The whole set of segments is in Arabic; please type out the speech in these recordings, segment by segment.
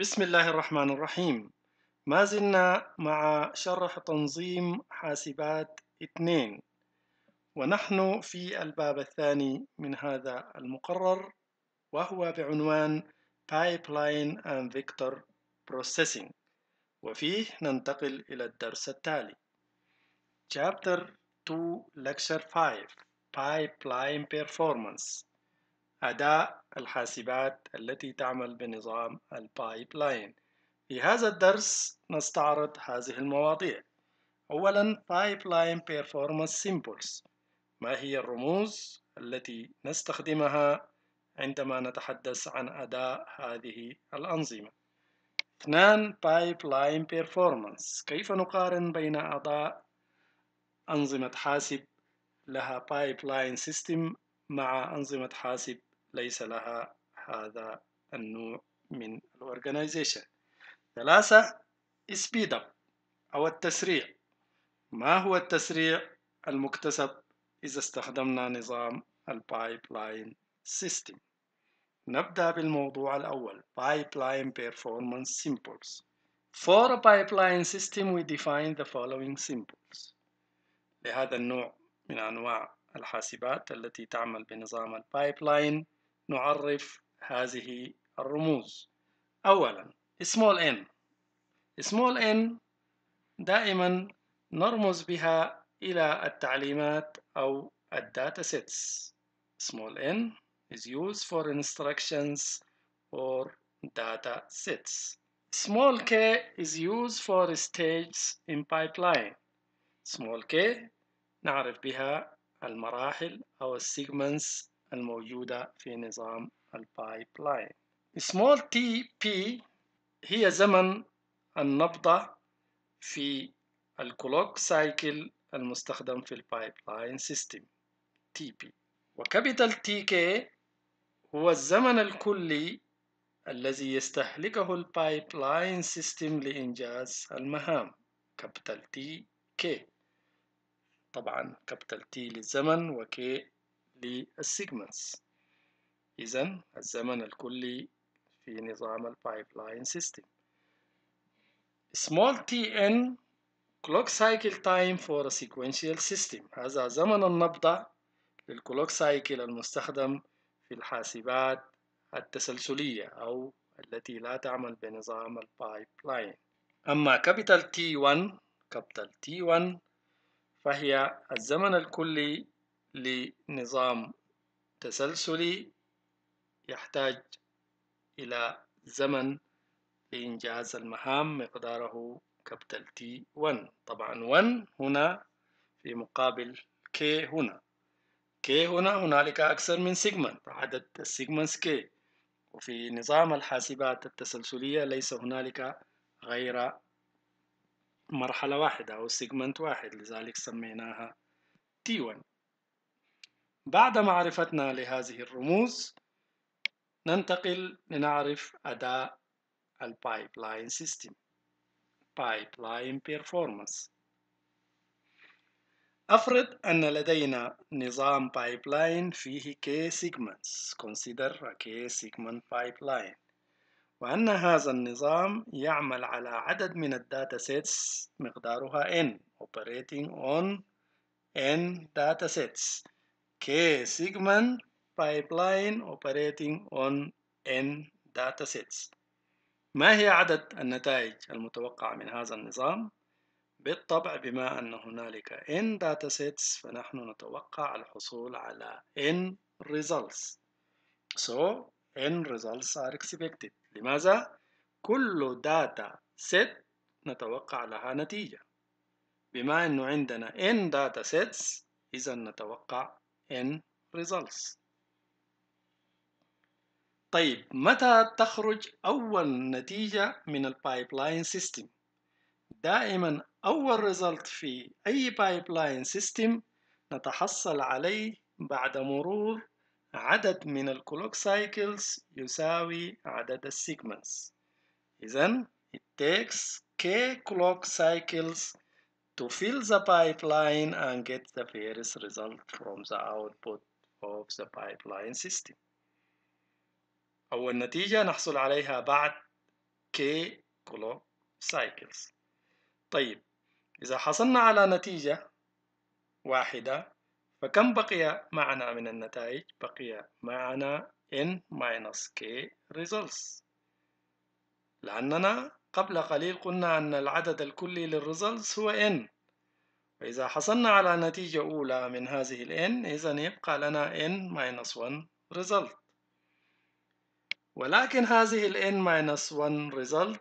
بسم الله الرحمن الرحيم ما زلنا مع شرح تنظيم حاسبات 2 ونحن في الباب الثاني من هذا المقرر وهو بعنوان Pipeline and Vector Processing وفيه ننتقل إلى الدرس التالي Chapter 2 Lecture 5 Pipeline Performance أداء الحاسبات التي تعمل بنظام البايبلاين في هذا الدرس نستعرض هذه المواضيع أولا Pipeline Performance Symbols ما هي الرموز التي نستخدمها عندما نتحدث عن أداء هذه الأنظمة اثنان Pipeline Performance كيف نقارن بين أداء أنظمة حاسب لها Pipeline System مع أنظمة حاسب ليس لها هذا النوع من الأورجنايزيشن ثلاثة speed up أو التسريع ما هو التسريع المكتسب إذا استخدمنا نظام البايبلاين سيستم نبدأ بالموضوع الأول Pipeline Performance Symbols For a pipeline system we define the following symbols لهذا النوع من أنواع الحاسبات التي تعمل بنظام البايبلاين نعرف هذه الرموز أولا small n small n دائما نرمز بها إلى التعليمات أو الداتا سيتس small n is used for instructions or data sets small k is used for stages in pipeline small k نعرف بها المراحل أو السيجمنتس الموجودة في نظام البايبلاين small tp هي زمن النبضة في الكلوك سايكل المستخدم في البايبلاين سيستم TP وكابيتال TK هو الزمن الكلي الذي يستهلكه البايبلاين سيستم لإنجاز المهام كابيتال TK طبعا كابيتال تي للزمن وكي للسيجمنتس إذا الزمن الكلي في نظام البايبلاين سيستم small tn clock cycle time for a sequential system هذا زمن النبضة للكلوك سايكل المستخدم في الحاسبات التسلسلية أو التي لا تعمل بنظام البايبلاين أما capital T1 capital T1 فهي الزمن الكلي لنظام تسلسلي يحتاج إلى زمن لإنجاز المهام مقداره كابتل t 1 طبعا 1 هنا في مقابل K هنا K هنا هنالك أكثر من سيجمنت عدد السيجمنتس K وفي نظام الحاسبات التسلسلية ليس هنالك غير مرحلة واحدة أو سيجمنت واحد لذلك سميناها T1 بعد معرفتنا لهذه الرموز ننتقل لنعرف أداء Pipeline System pipeline performance أفرض أن لدينا نظام Pipeline فيه K segments consider a K segment pipeline وأن هذا النظام يعمل على عدد من الداتا سيتس مقدارها N operating on N data sets Okay, segment pipeline operating on n datasets. ما هي عدد النتائج المتوقعة من هذا النظام؟ بالطبع بما أن هنالك n datasets فنحن نتوقع الحصول على n results. So n results are expected. لماذا؟ كل data set نتوقع لها نتيجة. بما أنه عندنا n data sets إذا نتوقع in results طيب متى تخرج أول نتيجة من البايبلاين سيستم؟ دائما أول result في أي pipeline system نتحصل عليه بعد مرور عدد من الكلوك سايكلز يساوي عدد السيجمنتس إذا it takes k clock cycles to fill the pipeline and get the various result from the output of the pipeline system أول نتيجة نحصل عليها بعد k clock cycles طيب إذا حصلنا على نتيجة واحدة فكم بقي معنا من النتائج؟ بقي معنا n minus k results لأننا قبل قليل قلنا أن العدد الكلي للريزلتس هو n فإذا حصلنا على نتيجة أولى من هذه ال n إذا يبقى لنا n minus 1 result ولكن هذه ال n minus 1 result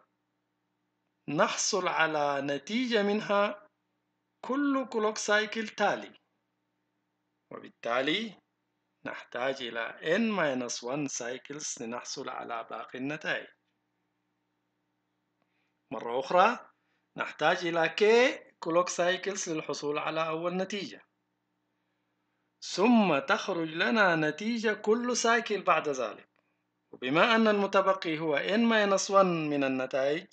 نحصل على نتيجة منها كل كلوك سايكل تالي وبالتالي نحتاج إلى n minus 1 cycles لنحصل على باقي النتائج مرة أخرى نحتاج إلى K كلوك سايكلز للحصول على أول نتيجة ثم تخرج لنا نتيجة كل سايكل بعد ذلك وبما أن المتبقي هو n-1 من النتائج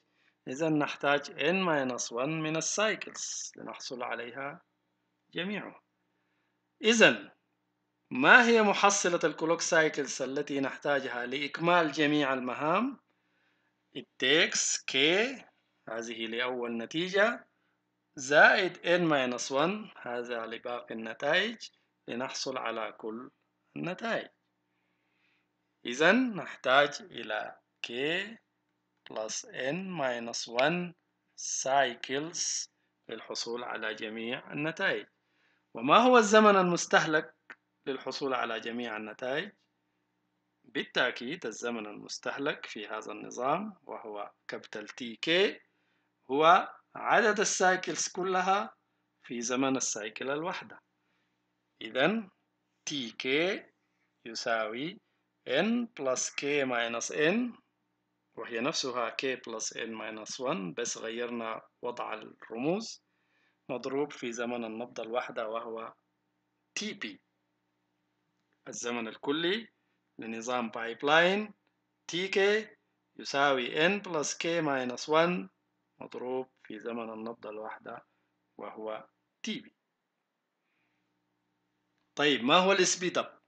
إذا نحتاج n-1 من السايكلز لنحصل عليها جميعها إذا ما هي محصلة الكلوك سايكلز التي نحتاجها لإكمال جميع المهام؟ It takes k هذه لأول نتيجة زائد n 1 هذا لباقي النتائج لنحصل على كل النتائج إذا نحتاج إلى k plus n 1 cycles للحصول على جميع النتائج وما هو الزمن المستهلك للحصول على جميع النتائج بالتأكيد الزمن المستهلك في هذا النظام وهو كابيتال تي كي هو عدد السايكلز كلها في زمن السايكل الواحدة إذا tk يساوي n plus k minus n وهي نفسها k plus n minus 1 بس غيرنا وضع الرموز مضروب في زمن النبضة الواحدة وهو tp الزمن الكلي لنظام pipeline لاين tk يساوي n plus k minus 1 مضروب في زمن النبضة الواحدة وهو تي بي طيب ما هو الاسبيد اب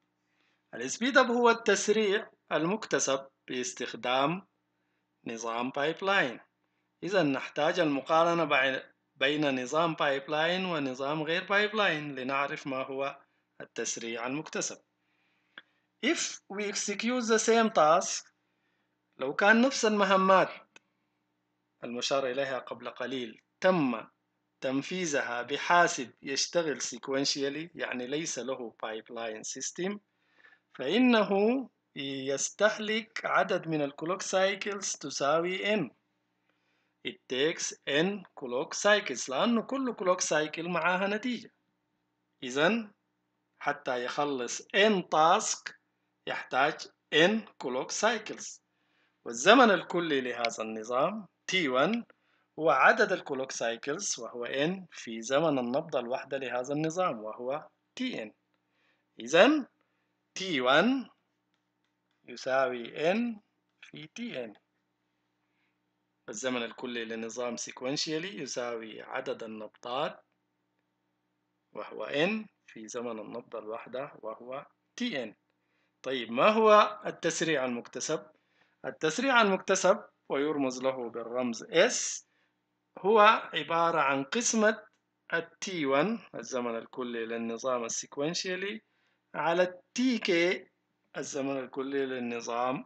الاسبيد اب هو التسريع المكتسب باستخدام نظام بايبلاين إذا نحتاج المقارنة بين نظام بايبلاين ونظام غير بايبلاين لنعرف ما هو التسريع المكتسب if we execute the same task لو كان نفس المهمات المشار إليها قبل قليل تم تنفيذها بحاسب يشتغل sequentially يعني ليس له pipeline system فإنه يستهلك عدد من الكلوك سايكلز تساوي n it takes n clock cycles لأنه كل clock cycle معاها نتيجة إذا حتى يخلص n task يحتاج n clock cycles والزمن الكلي لهذا النظام T1 وعدد الكلوك سايكلز وهو N في زمن النبضة الواحدة لهذا النظام وهو Tn إذا T1 يساوي N في Tn الزمن الكلي لنظام سيكونشيالي يساوي عدد النبضات وهو N في زمن النبضة الواحدة وهو Tn طيب ما هو التسريع المكتسب؟ التسريع المكتسب ويرمز له بالرمز S هو عبارة عن قسمة T1 الزمن الكلي للنظام السيكونشيالي على TK الزمن الكلي للنظام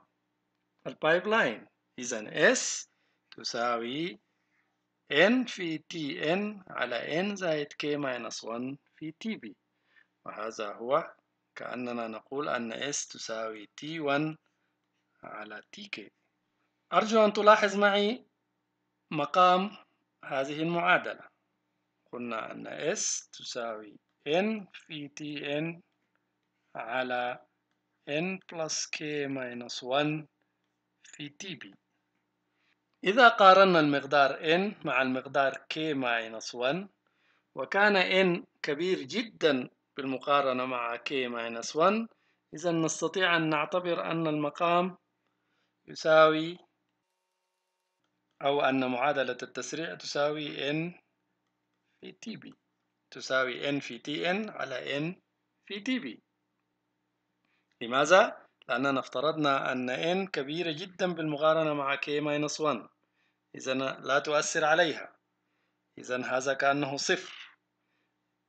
البايبلاين إذا S تساوي N في Tn على N زائد K 1 في Tb وهذا هو كأننا نقول أن S تساوي T1 على Tk أرجو أن تلاحظ معي مقام هذه المعادلة قلنا أن S تساوي N في Tn على N plus K minus 1 في Tb إذا قارنا المقدار N مع المقدار K minus 1 وكان N كبير جدا بالمقارنة مع K minus 1 إذا نستطيع أن نعتبر أن المقام يساوي أو أن معادلة التسريع تساوي n في tb تساوي n في tn على n في tb لماذا؟ لأننا افترضنا أن n كبيرة جدا بالمقارنة مع k-1 إذا لا تؤثر عليها إذا هذا كأنه صفر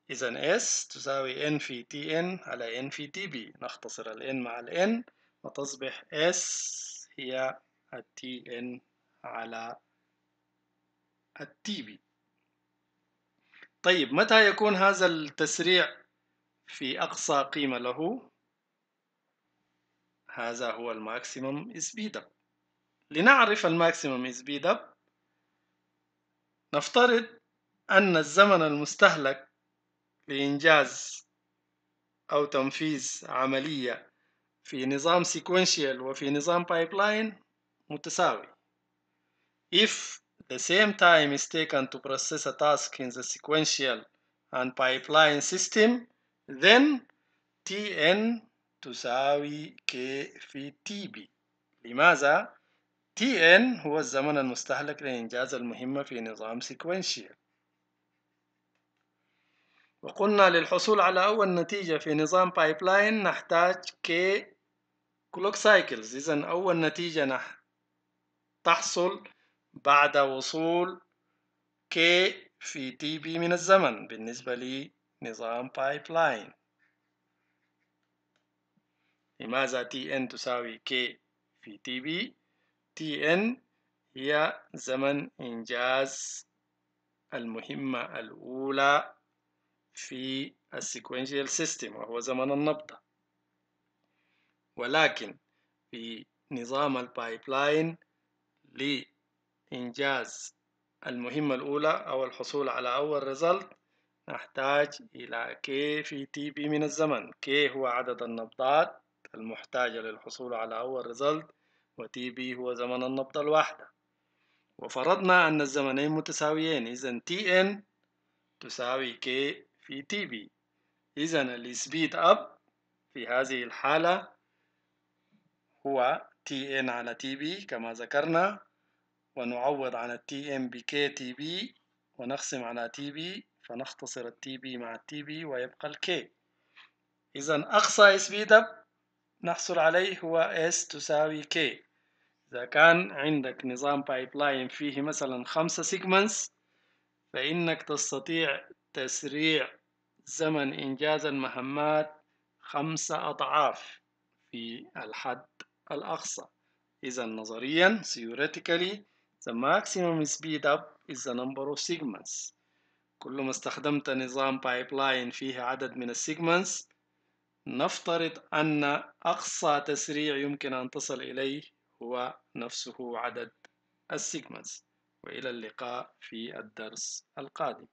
إذا S تساوي N في Tn على N في Tb نختصر ال N مع ال N وتصبح S هي التي Tn على بي طيب متى يكون هذا التسريع في أقصى قيمة له هذا هو الماكسيمم سبيد اب لنعرف الماكسيمم سبيد اب نفترض أن الزمن المستهلك لإنجاز أو تنفيذ عملية في نظام سيكونشيال وفي نظام بايبلاين متساوي If the same time is taken to process a task in the sequential and pipeline system then Tn تساوي K في Tb لماذا؟ Tn هو الزمن المستهلك لإنجاز المهمة في نظام sequential. وقلنا للحصول على أول نتيجة في نظام بايبلاين نحتاج K clock cycles. إذا أول نتيجة تحصل بعد وصول K في T B من الزمن بالنسبة لنظام pipeline لماذا Tn تساوي K في TP Tn هي زمن إنجاز المهمة الأولى في السيكونشال سيستم وهو زمن النبضة ولكن في نظام البايبلاين لي إنجاز المهمة الأولى أو الحصول على أول ريزلت نحتاج إلى K في تي بي من الزمن K هو عدد النبضات المحتاجة للحصول على أول ريزلت وتي بي هو زمن النبضة الواحدة وفرضنا أن الزمنين متساويين إذا تي إن تساوي K في تي بي إذا السبيد أب في هذه الحالة هو تي إن على تي بي كما ذكرنا ونعوض عن التي ام بكي تي بي ونقسم على تي بي فنختصر التي بي مع التي بي ويبقى الكي إذا أقصى اس بي دب نحصل عليه هو اس تساوي كي إذا كان عندك نظام بايب لاين فيه مثلا خمسة سيجمنتس فإنك تستطيع تسريع زمن إنجاز المهمات خمسة أضعاف في الحد الأقصى إذا نظريا theoretically The maximum speed up is the number of segments كل ما استخدمت نظام pipeline فيه عدد من السيجمنتس نفترض أن أقصى تسريع يمكن أن تصل إليه هو نفسه عدد السيجمنتس وإلى اللقاء في الدرس القادم